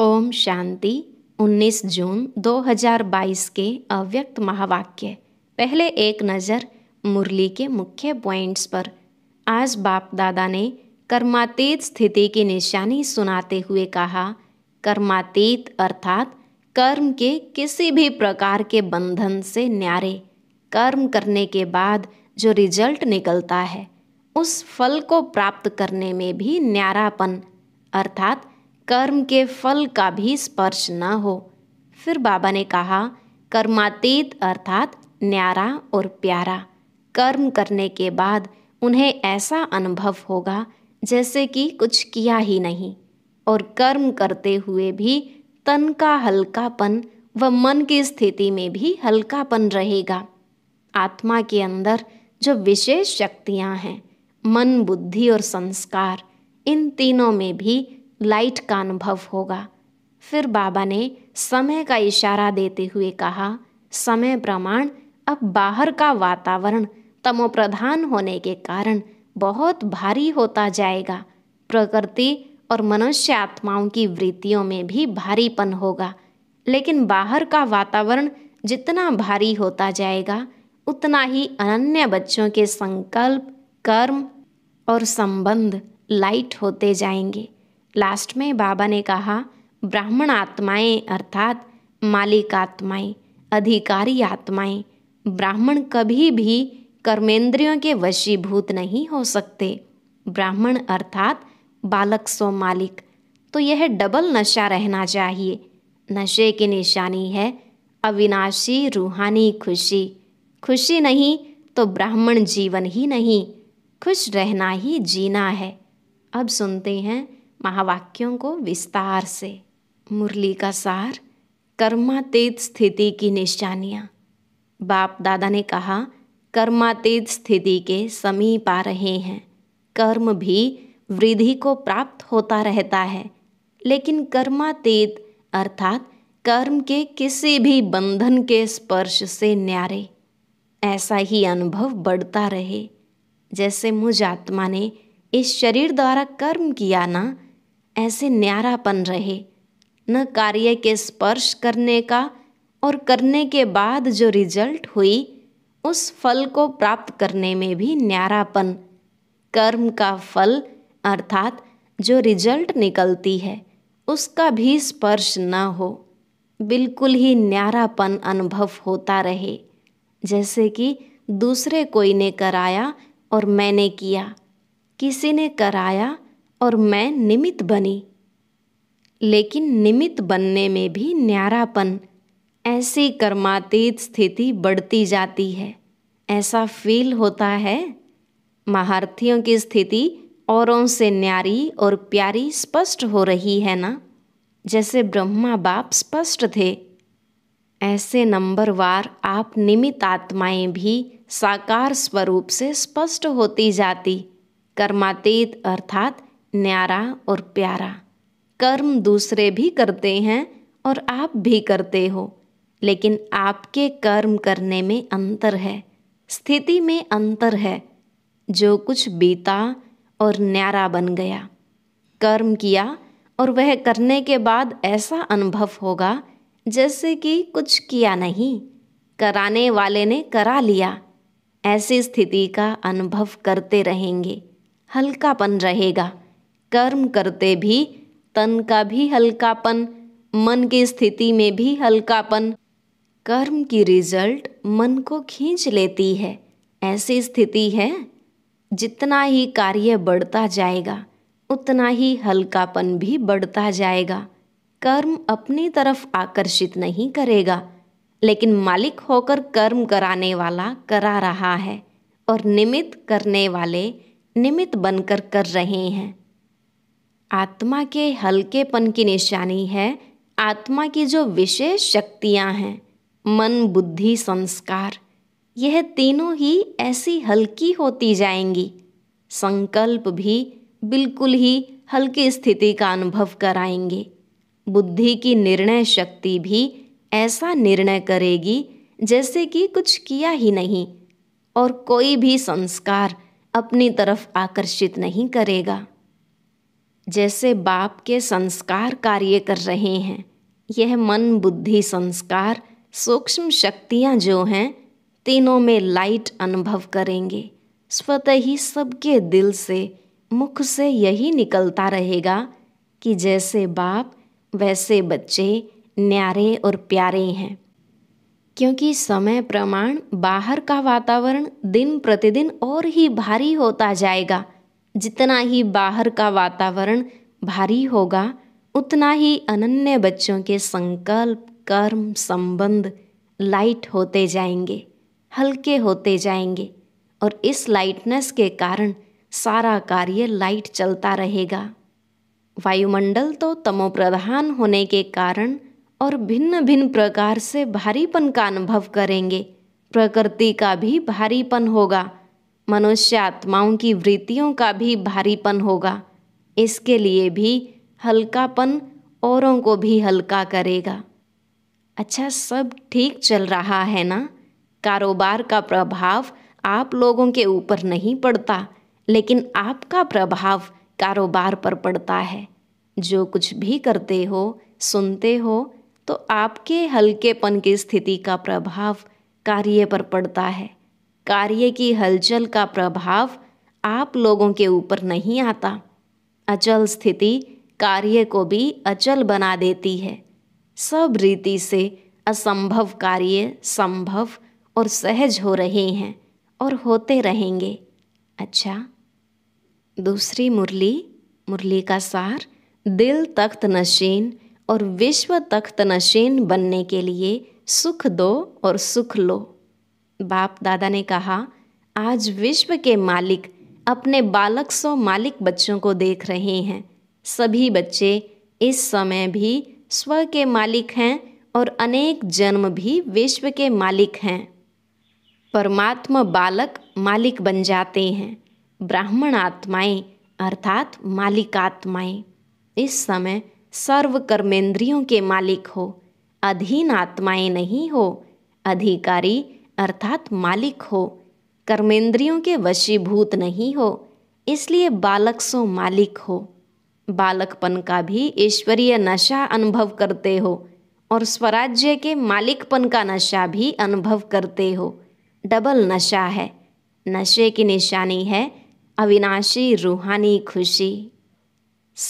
ओम शांति 19 जून 2022 के अव्यक्त महावाक्य पहले एक नज़र मुरली के मुख्य पॉइंट्स पर आज बाप दादा ने कर्मातीत स्थिति की निशानी सुनाते हुए कहा कर्मातीत अर्थात कर्म के किसी भी प्रकार के बंधन से न्यारे कर्म करने के बाद जो रिजल्ट निकलता है उस फल को प्राप्त करने में भी न्यारापन अर्थात कर्म के फल का भी स्पर्श न हो फिर बाबा ने कहा कर्मातीत अर्थात न्यारा और प्यारा कर्म करने के बाद उन्हें ऐसा अनुभव होगा जैसे कि कुछ किया ही नहीं और कर्म करते हुए भी तन का हल्कापन व मन की स्थिति में भी हल्कापन रहेगा आत्मा के अंदर जो विशेष शक्तियाँ हैं मन बुद्धि और संस्कार इन तीनों में भी लाइट का अनुभव होगा फिर बाबा ने समय का इशारा देते हुए कहा समय प्रमाण अब बाहर का वातावरण तमोप्रधान होने के कारण बहुत भारी होता जाएगा प्रकृति और मनुष्य आत्माओं की वृत्तियों में भी भारीपन होगा लेकिन बाहर का वातावरण जितना भारी होता जाएगा उतना ही अनन्य बच्चों के संकल्प कर्म और संबंध लाइट होते जाएंगे लास्ट में बाबा ने कहा ब्राह्मण आत्माएं अर्थात मालिक आत्माएं अधिकारी आत्माएं ब्राह्मण कभी भी कर्मेंद्रियों के वशीभूत नहीं हो सकते ब्राह्मण अर्थात बालक सो मालिक तो यह डबल नशा रहना चाहिए नशे की निशानी है अविनाशी रूहानी खुशी खुशी नहीं तो ब्राह्मण जीवन ही नहीं खुश रहना ही जीना है अब सुनते हैं महावाक्यों को विस्तार से मुरली का सार कर्मातीत स्थिति की निशानियाँ बाप दादा ने कहा कर्मातीत स्थिति के समीप आ रहे हैं कर्म भी वृद्धि को प्राप्त होता रहता है लेकिन कर्मातीत अर्थात कर्म के किसी भी बंधन के स्पर्श से न्यारे ऐसा ही अनुभव बढ़ता रहे जैसे मुझ आत्मा ने इस शरीर द्वारा कर्म किया ना ऐसे न्यारापन रहे न कार्य के स्पर्श करने का और करने के बाद जो रिजल्ट हुई उस फल को प्राप्त करने में भी न्यारापन कर्म का फल अर्थात जो रिजल्ट निकलती है उसका भी स्पर्श न हो बिल्कुल ही न्यारापन अनुभव होता रहे जैसे कि दूसरे कोई ने कराया और मैंने किया किसी ने कराया और मैं निमित बनी लेकिन निमित बनने में भी न्यारापन ऐसी कर्मातीत स्थिति बढ़ती जाती है ऐसा फील होता है महारथियों की स्थिति औरों से न्यारी और प्यारी स्पष्ट हो रही है ना जैसे ब्रह्मा बाप स्पष्ट थे ऐसे नंबरवार आप निमित आत्माएं भी साकार स्वरूप से स्पष्ट होती जाती कर्मातीत अर्थात न्यारा और प्यारा कर्म दूसरे भी करते हैं और आप भी करते हो लेकिन आपके कर्म करने में अंतर है स्थिति में अंतर है जो कुछ बीता और न्यारा बन गया कर्म किया और वह करने के बाद ऐसा अनुभव होगा जैसे कि कुछ किया नहीं कराने वाले ने करा लिया ऐसी स्थिति का अनुभव करते रहेंगे हल्कापन रहेगा कर्म करते भी तन का भी हल्कापन मन की स्थिति में भी हल्कापन कर्म की रिजल्ट मन को खींच लेती है ऐसी स्थिति है जितना ही कार्य बढ़ता जाएगा उतना ही हल्कापन भी बढ़ता जाएगा कर्म अपनी तरफ आकर्षित नहीं करेगा लेकिन मालिक होकर कर्म कराने वाला करा रहा है और निमित्त करने वाले निमित्त बनकर कर रहे हैं आत्मा के हल्केपन की निशानी है आत्मा की जो विशेष शक्तियाँ हैं मन बुद्धि संस्कार यह तीनों ही ऐसी हल्की होती जाएंगी संकल्प भी बिल्कुल ही हल्की स्थिति का अनुभव कराएंगे बुद्धि की निर्णय शक्ति भी ऐसा निर्णय करेगी जैसे कि कुछ किया ही नहीं और कोई भी संस्कार अपनी तरफ आकर्षित नहीं करेगा जैसे बाप के संस्कार कार्य कर रहे हैं यह मन बुद्धि संस्कार सूक्ष्म शक्तियाँ जो हैं तीनों में लाइट अनुभव करेंगे स्वतः ही सबके दिल से मुख से यही निकलता रहेगा कि जैसे बाप वैसे बच्चे न्यारे और प्यारे हैं क्योंकि समय प्रमाण बाहर का वातावरण दिन प्रतिदिन और ही भारी होता जाएगा जितना ही बाहर का वातावरण भारी होगा उतना ही अनन्य बच्चों के संकल्प कर्म संबंध लाइट होते जाएंगे हल्के होते जाएंगे और इस लाइटनेस के कारण सारा कार्य लाइट चलता रहेगा वायुमंडल तो तमोप्रधान होने के कारण और भिन्न भिन्न प्रकार से भारीपन का अनुभव करेंगे प्रकृति का भी भारीपन होगा मनुष्य आत्माओं की वृत्तियों का भी भारीपन होगा इसके लिए भी हल्कापन औरों को भी हल्का करेगा अच्छा सब ठीक चल रहा है ना कारोबार का प्रभाव आप लोगों के ऊपर नहीं पड़ता लेकिन आपका प्रभाव कारोबार पर पड़ता है जो कुछ भी करते हो सुनते हो तो आपके हल्केपन की स्थिति का प्रभाव कार्य पर पड़ता है कार्य की हलचल का प्रभाव आप लोगों के ऊपर नहीं आता अचल स्थिति कार्य को भी अचल बना देती है सब रीति से असंभव कार्य संभव और सहज हो रहे हैं और होते रहेंगे अच्छा दूसरी मुरली मुरली का सार दिल तख्त नशीन और विश्व तख्त नशीन बनने के लिए सुख दो और सुख लो बाप दादा ने कहा आज विश्व के मालिक अपने बालक सौ मालिक बच्चों को देख रहे हैं सभी बच्चे इस समय भी स्व के मालिक हैं और अनेक जन्म भी विश्व के मालिक हैं परमात्मा बालक मालिक बन जाते हैं ब्राह्मण आत्माएं अर्थात मालिक आत्माएं इस समय सर्व कर्मेंद्रियों के मालिक हो अधीन आत्माएं नहीं हो अधिकारी अर्थात मालिक हो कर्मेंद्रियों के वशीभूत नहीं हो इसलिए बालक सो मालिक हो बालकपन का भी ईश्वरीय नशा अनुभव करते हो और स्वराज्य के मालिकपन का नशा भी अनुभव करते हो डबल नशा है नशे की निशानी है अविनाशी रूहानी खुशी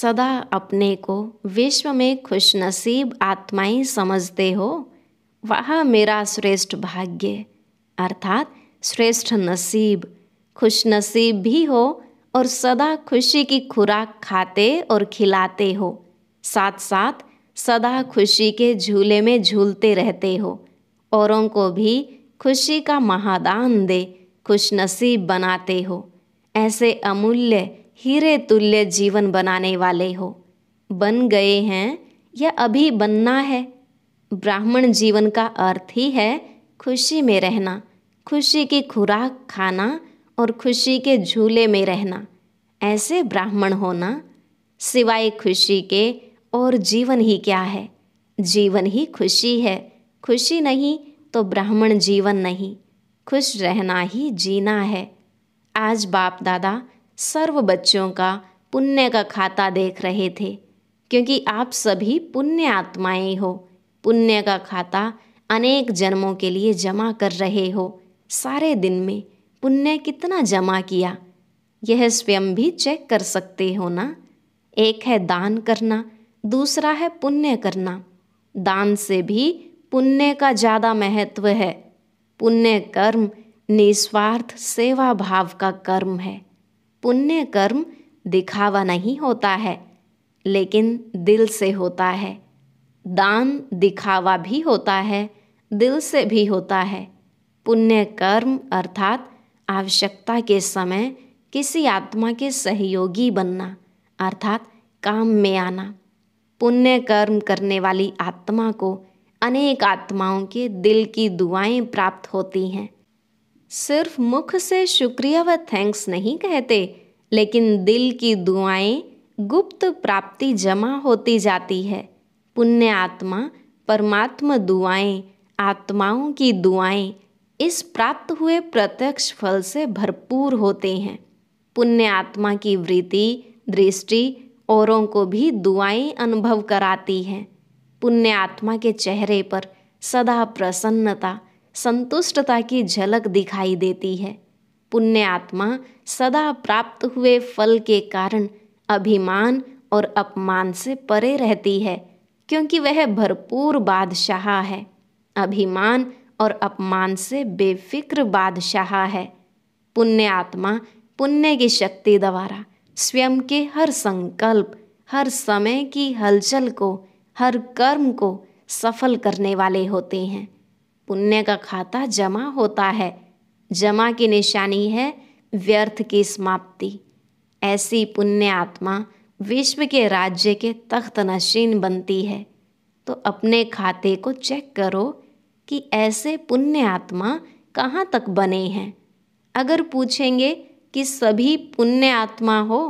सदा अपने को विश्व में खुशनसीब आत्माएं समझते हो वह मेरा श्रेष्ठ भाग्य अर्थात श्रेष्ठ नसीब खुशनसीब भी हो और सदा खुशी की खुराक खाते और खिलाते हो साथ साथ सदा खुशी के झूले में झूलते रहते हो औरों को भी खुशी का महादान दे खुशनसीब बनाते हो ऐसे अमूल्य हीरे तुल्य जीवन बनाने वाले हो बन गए हैं या अभी बनना है ब्राह्मण जीवन का अर्थ ही है खुशी में रहना खुशी की खुराक खाना और खुशी के झूले में रहना ऐसे ब्राह्मण होना सिवाय खुशी के और जीवन ही क्या है जीवन ही खुशी है खुशी नहीं तो ब्राह्मण जीवन नहीं खुश रहना ही जीना है आज बाप दादा सर्व बच्चों का पुण्य का खाता देख रहे थे क्योंकि आप सभी पुण्य आत्माएं हो पुण्य का खाता अनेक जन्मों के लिए जमा कर रहे हो सारे दिन में पुण्य कितना जमा किया यह स्वयं भी चेक कर सकते हो ना एक है दान करना दूसरा है पुण्य करना दान से भी पुण्य का ज़्यादा महत्व है पुण्य कर्म निस्वार्थ सेवा भाव का कर्म है पुण्य कर्म दिखावा नहीं होता है लेकिन दिल से होता है दान दिखावा भी होता है दिल से भी होता है पुण्य कर्म अर्थात आवश्यकता के समय किसी आत्मा के सहयोगी बनना अर्थात काम में आना पुण्य कर्म करने वाली आत्मा को अनेक आत्माओं के दिल की दुआएं प्राप्त होती हैं सिर्फ मुख से शुक्रिया व थैंक्स नहीं कहते लेकिन दिल की दुआएं गुप्त प्राप्ति जमा होती जाती है पुण्य आत्मा परमात्मा दुआएं आत्माओं की दुआएं इस प्राप्त हुए प्रत्यक्ष फल से भरपूर होते हैं पुण्य आत्मा की वृत्ति दृष्टि औरों को भी दुआएं अनुभव कराती हैं पुण्य आत्मा के चेहरे पर सदा प्रसन्नता संतुष्टता की झलक दिखाई देती है पुण्य आत्मा सदा प्राप्त हुए फल के कारण अभिमान और अपमान से परे रहती है क्योंकि वह भरपूर बादशाह है अभिमान और अपमान से बेफिक्र बादशाह है पुण्य आत्मा पुण्य की शक्ति द्वारा स्वयं के हर संकल्प हर समय की हलचल को हर कर्म को सफल करने वाले होते हैं पुण्य का खाता जमा होता है जमा की निशानी है व्यर्थ की समाप्ति ऐसी पुण्य आत्मा विश्व के राज्य के तख्त नशीन बनती है तो अपने खाते को चेक करो कि ऐसे पुण्य आत्मा कहाँ तक बने हैं अगर पूछेंगे कि सभी पुण्य आत्मा हो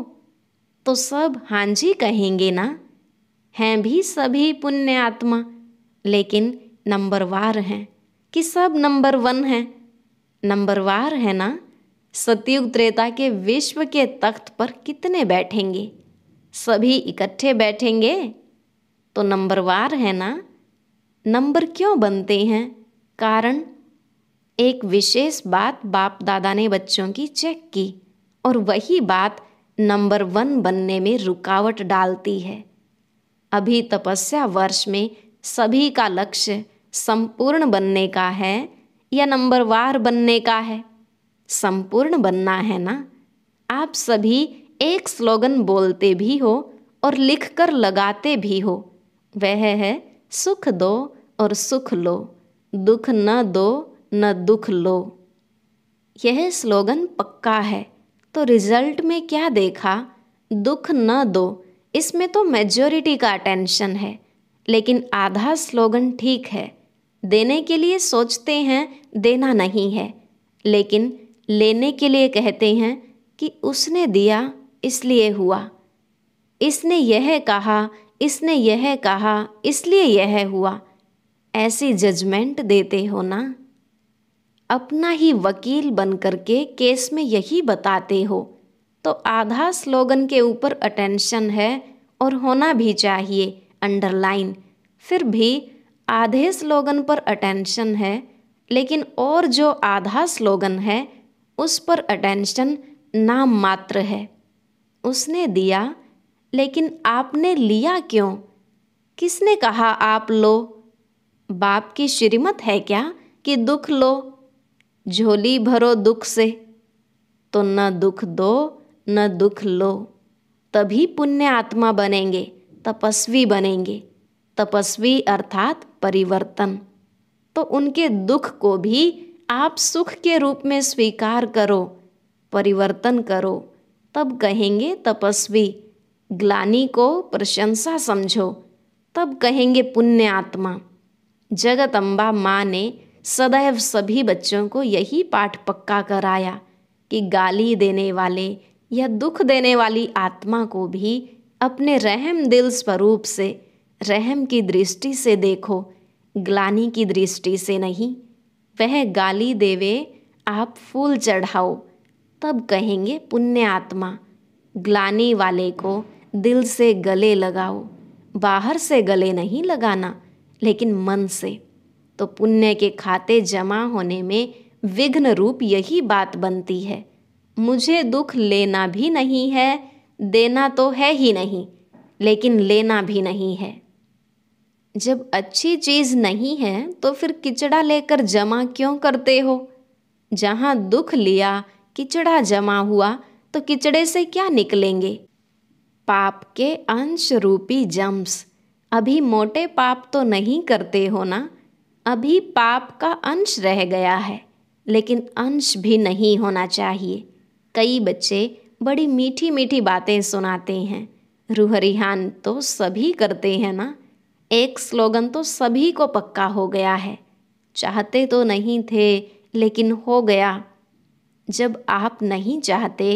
तो सब हाँ जी कहेंगे ना हैं भी सभी पुण्य आत्मा लेकिन नंबर वार हैं कि सब नंबर वन हैं नंबर वार है ना सतयुग त्रेता के विश्व के तख्त पर कितने बैठेंगे सभी इकट्ठे बैठेंगे तो नंबर वार है ना नंबर क्यों बनते हैं कारण एक विशेष बात बाप दादा ने बच्चों की चेक की और वही बात नंबर वन बनने में रुकावट डालती है अभी तपस्या वर्ष में सभी का लक्ष्य संपूर्ण बनने का है या नंबर वार बनने का है संपूर्ण बनना है ना आप सभी एक स्लोगन बोलते भी हो और लिख कर लगाते भी हो वह है सुख दो और सुख लो दुख न दो न दुख लो यह स्लोगन पक्का है तो रिजल्ट में क्या देखा दुख न दो इसमें तो मेजोरिटी का अटेंशन है लेकिन आधा स्लोगन ठीक है देने के लिए सोचते हैं देना नहीं है लेकिन लेने के लिए कहते हैं कि उसने दिया इसलिए हुआ इसने यह कहा इसने यह कहा इसलिए यह हुआ ऐसी जजमेंट देते हो ना अपना ही वकील बन करके केस में यही बताते हो तो आधा स्लोगन के ऊपर अटेंशन है और होना भी चाहिए अंडरलाइन फिर भी आधे स्लोगन पर अटेंशन है लेकिन और जो आधा स्लोगन है उस पर अटेंशन नाम मात्र है उसने दिया लेकिन आपने लिया क्यों किसने कहा आप लो बाप की श्रीमत है क्या कि दुख लो झोली भरो दुख से तो न दुख दो न दुख लो तभी पुण्य आत्मा बनेंगे तपस्वी बनेंगे तपस्वी अर्थात परिवर्तन तो उनके दुख को भी आप सुख के रूप में स्वीकार करो परिवर्तन करो तब कहेंगे तपस्वी ग्लानी को प्रशंसा समझो तब कहेंगे पुण्य आत्मा जगत अम्बा माँ ने सदैव सभी बच्चों को यही पाठ पक्का कराया कि गाली देने वाले या दुख देने वाली आत्मा को भी अपने रहम दिल स्वरूप से रहम की दृष्टि से देखो ग्लानी की दृष्टि से नहीं वह गाली देवे आप फूल चढ़ाओ तब कहेंगे पुण्य आत्मा ग्लानी वाले को दिल से गले लगाओ बाहर से गले नहीं लगाना लेकिन मन से तो पुण्य के खाते जमा होने में विघ्न रूप यही बात बनती है मुझे दुख लेना भी नहीं है देना तो है ही नहीं लेकिन लेना भी नहीं है जब अच्छी चीज़ नहीं है तो फिर किचड़ा लेकर जमा क्यों करते हो जहाँ दुख लिया किचड़ा जमा हुआ तो किचड़े से क्या निकलेंगे पाप के अंश रूपी जम्स अभी मोटे पाप तो नहीं करते हो ना अभी पाप का अंश रह गया है लेकिन अंश भी नहीं होना चाहिए कई बच्चे बड़ी मीठी मीठी बातें सुनाते हैं रूह रिहान तो सभी करते हैं ना एक स्लोगन तो सभी को पक्का हो गया है चाहते तो नहीं थे लेकिन हो गया जब आप नहीं चाहते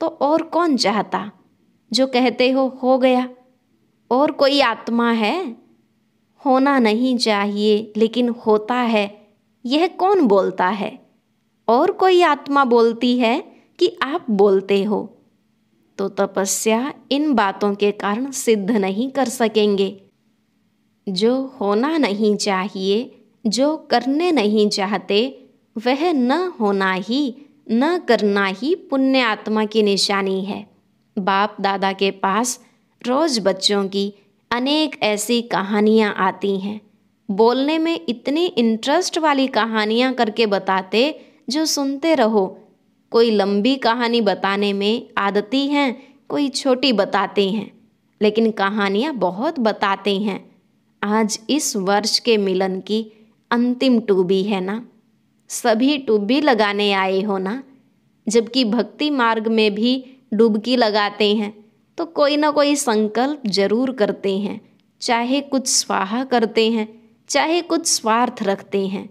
तो और कौन चाहता जो कहते हो हो गया और कोई आत्मा है होना नहीं चाहिए लेकिन होता है यह कौन बोलता है और कोई आत्मा बोलती है कि आप बोलते हो तो तपस्या इन बातों के कारण सिद्ध नहीं कर सकेंगे जो होना नहीं चाहिए जो करने नहीं चाहते वह न होना ही न करना ही पुण्य आत्मा की निशानी है बाप दादा के पास रोज़ बच्चों की अनेक ऐसी कहानियाँ आती हैं बोलने में इतनी इंटरेस्ट वाली कहानियाँ करके बताते जो सुनते रहो कोई लंबी कहानी बताने में आदती हैं कोई छोटी बताते हैं लेकिन कहानियाँ बहुत बताते हैं आज इस वर्ष के मिलन की अंतिम टूबी है ना सभी टूबी लगाने आए हो ना जबकि भक्ति मार्ग में भी डुबकी लगाते हैं तो कोई ना कोई संकल्प जरूर करते हैं चाहे कुछ स्वाहा करते हैं चाहे कुछ स्वार्थ रखते हैं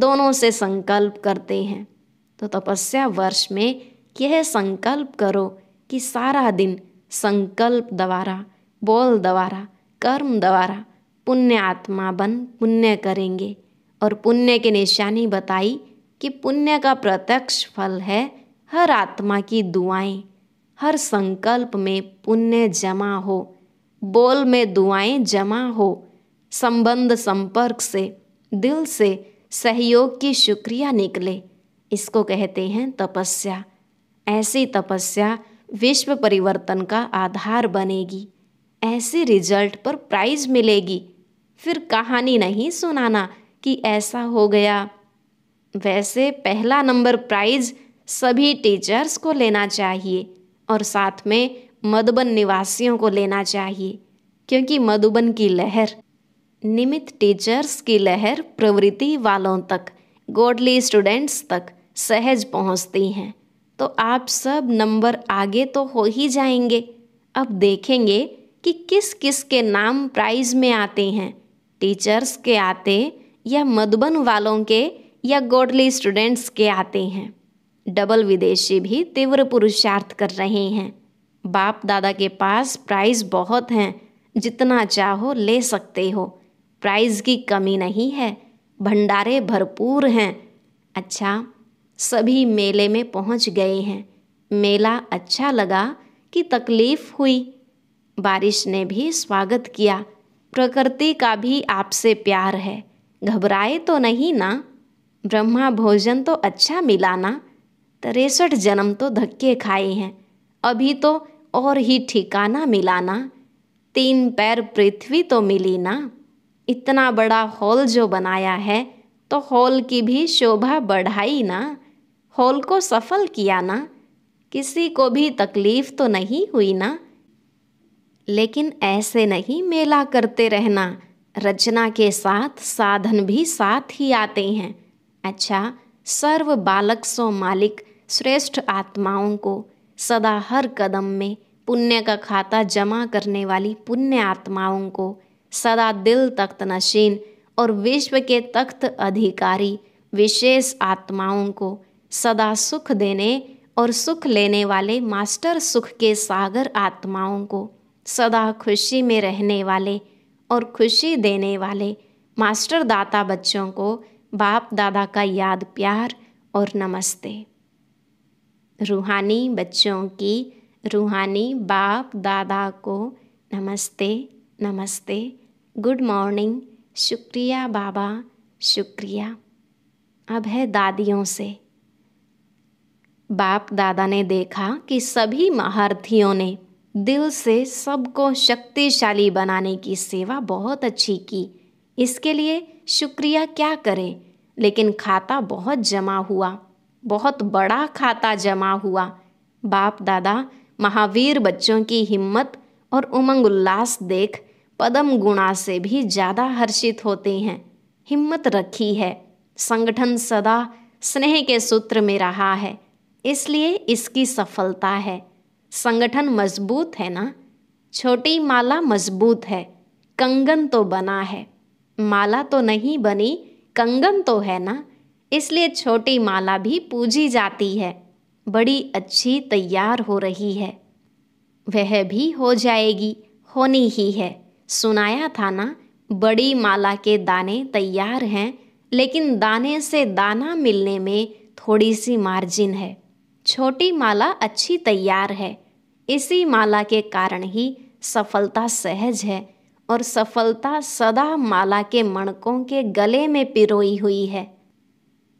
दोनों से संकल्प करते हैं तो तपस्या वर्ष में यह संकल्प करो कि सारा दिन संकल्प द्वारा बोल द्वारा कर्म द्वारा पुण्य आत्मा बन पुण्य करेंगे और पुण्य की निशानी बताई कि पुण्य का प्रत्यक्ष फल है हर आत्मा की दुआएं हर संकल्प में पुण्य जमा हो बोल में दुआएं जमा हो संबंध संपर्क से दिल से सहयोग की शुक्रिया निकले इसको कहते हैं तपस्या ऐसी तपस्या विश्व परिवर्तन का आधार बनेगी ऐसे रिजल्ट पर प्राइज मिलेगी फिर कहानी नहीं सुनाना कि ऐसा हो गया वैसे पहला नंबर प्राइज सभी टीचर्स को लेना चाहिए और साथ में मधुबन निवासियों को लेना चाहिए क्योंकि मधुबन की लहर निमित टीचर्स की लहर प्रवृत्ति वालों तक गोडली स्टूडेंट्स तक सहज पहुंचती हैं तो आप सब नंबर आगे तो हो ही जाएंगे अब देखेंगे कि किस किस के नाम प्राइज में आते हैं टीचर्स के आते या मधुबन वालों के या गोडली स्टूडेंट्स के आते हैं डबल विदेशी भी तीव्र पुरुषार्थ कर रहे हैं बाप दादा के पास प्राइज बहुत हैं जितना चाहो ले सकते हो प्राइज की कमी नहीं है भंडारे भरपूर हैं अच्छा सभी मेले में पहुंच गए हैं मेला अच्छा लगा कि तकलीफ हुई बारिश ने भी स्वागत किया प्रकृति का भी आपसे प्यार है घबराए तो नहीं ना ब्रह्मा भोजन तो अच्छा मिला ना तिरसठ जन्म तो धक्के खाए हैं अभी तो और ही ठिकाना मिलाना तीन पैर पृथ्वी तो मिली ना इतना बड़ा हॉल जो बनाया है तो हॉल की भी शोभा बढ़ाई ना हॉल को सफल किया ना किसी को भी तकलीफ तो नहीं हुई ना लेकिन ऐसे नहीं मेला करते रहना रचना के साथ साधन भी साथ ही आते हैं अच्छा सर्व बालक सो मालिक श्रेष्ठ आत्माओं को सदा हर कदम में पुण्य का खाता जमा करने वाली पुण्य आत्माओं को सदा दिल तख्त नशीन और विश्व के तख्त अधिकारी विशेष आत्माओं को सदा सुख देने और सुख लेने वाले मास्टर सुख के सागर आत्माओं को सदा खुशी में रहने वाले और खुशी देने वाले मास्टर दाता बच्चों को बाप दादा का याद प्यार और नमस्ते रूहानी बच्चों की रूहानी बाप दादा को नमस्ते नमस्ते गुड मॉर्निंग शुक्रिया बाबा शुक्रिया अब है दादियों से बाप दादा ने देखा कि सभी महारथियों ने दिल से सबको शक्तिशाली बनाने की सेवा बहुत अच्छी की इसके लिए शुक्रिया क्या करें लेकिन खाता बहुत जमा हुआ बहुत बड़ा खाता जमा हुआ बाप दादा महावीर बच्चों की हिम्मत और उमंग उल्लास देख पदम गुणा से भी ज़्यादा हर्षित होते हैं हिम्मत रखी है संगठन सदा स्नेह के सूत्र में रहा है इसलिए इसकी सफलता है संगठन मजबूत है ना छोटी माला मजबूत है कंगन तो बना है माला तो नहीं बनी कंगन तो है ना इसलिए छोटी माला भी पूजी जाती है बड़ी अच्छी तैयार हो रही है वह भी हो जाएगी होनी ही है सुनाया था ना बड़ी माला के दाने तैयार हैं लेकिन दाने से दाना मिलने में थोड़ी सी मार्जिन है छोटी माला अच्छी तैयार है इसी माला के कारण ही सफलता सहज है और सफलता सदा माला के मणकों के गले में पिरोई हुई है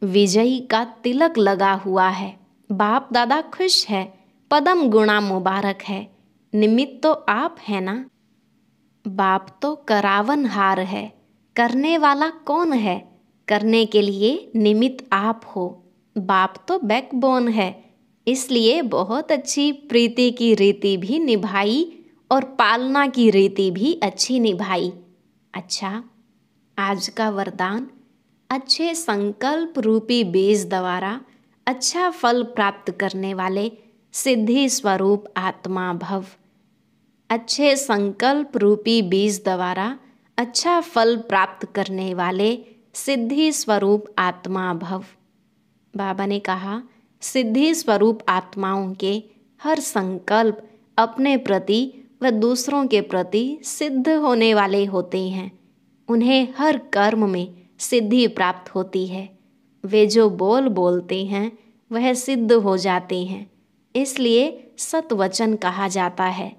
विजयी का तिलक लगा हुआ है बाप दादा खुश है पदम गुणा मुबारक है निमित्त तो आप है ना बाप तो करावन हार है करने वाला कौन है करने के लिए निमित्त आप हो बाप तो बैकबोन है इसलिए बहुत अच्छी प्रीति की रीति भी निभाई और पालना की रीति भी अच्छी निभाई अच्छा आज का वरदान अच्छे संकल्प रूपी बीज द्वारा अच्छा फल प्राप्त करने वाले सिद्धि स्वरूप आत्मा भव अच्छे संकल्प रूपी बीज द्वारा अच्छा फल प्राप्त करने वाले सिद्धि स्वरूप आत्मा भव बाबा ने कहा सिद्धि स्वरूप आत्माओं के हर संकल्प अपने प्रति व दूसरों के प्रति सिद्ध होने वाले होते हैं उन्हें हर कर्म में सिद्धि प्राप्त होती है वे जो बोल बोलते हैं वह सिद्ध हो जाते हैं इसलिए सतवचन कहा जाता है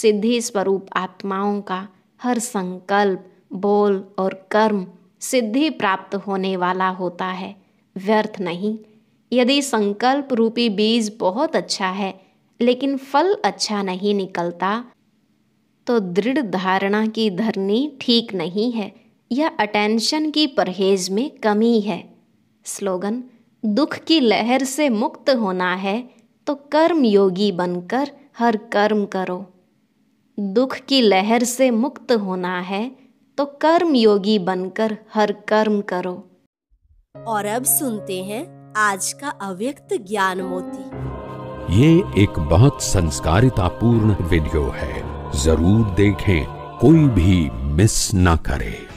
सिद्धि स्वरूप आत्माओं का हर संकल्प बोल और कर्म सिद्धि प्राप्त होने वाला होता है व्यर्थ नहीं यदि संकल्प रूपी बीज बहुत अच्छा है लेकिन फल अच्छा नहीं निकलता तो दृढ़ धारणा की धरनी ठीक नहीं है या अटेंशन की परहेज में कमी है स्लोगन दुख की लहर से मुक्त होना है तो कर्म योगी बनकर हर कर्म करो दुख की लहर से मुक्त होना है तो कर्म योगी बनकर हर कर्म करो और अब सुनते हैं आज का अव्यक्त ज्ञान मोती ये एक बहुत संस्कारिता पूर्ण वीडियो है जरूर देखें कोई भी मिस ना करे